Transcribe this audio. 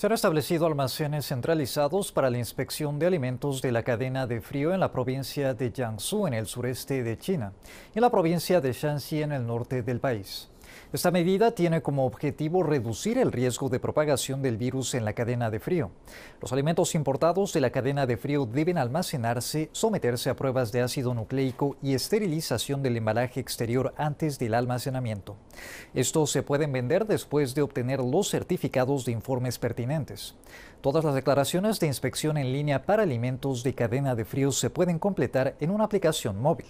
Se han establecido almacenes centralizados para la inspección de alimentos de la cadena de frío en la provincia de Jiangsu, en el sureste de China, y en la provincia de Shanxi, en el norte del país. Esta medida tiene como objetivo reducir el riesgo de propagación del virus en la cadena de frío. Los alimentos importados de la cadena de frío deben almacenarse, someterse a pruebas de ácido nucleico y esterilización del embalaje exterior antes del almacenamiento. Estos se pueden vender después de obtener los certificados de informes pertinentes. Todas las declaraciones de inspección en línea para alimentos de cadena de frío se pueden completar en una aplicación móvil.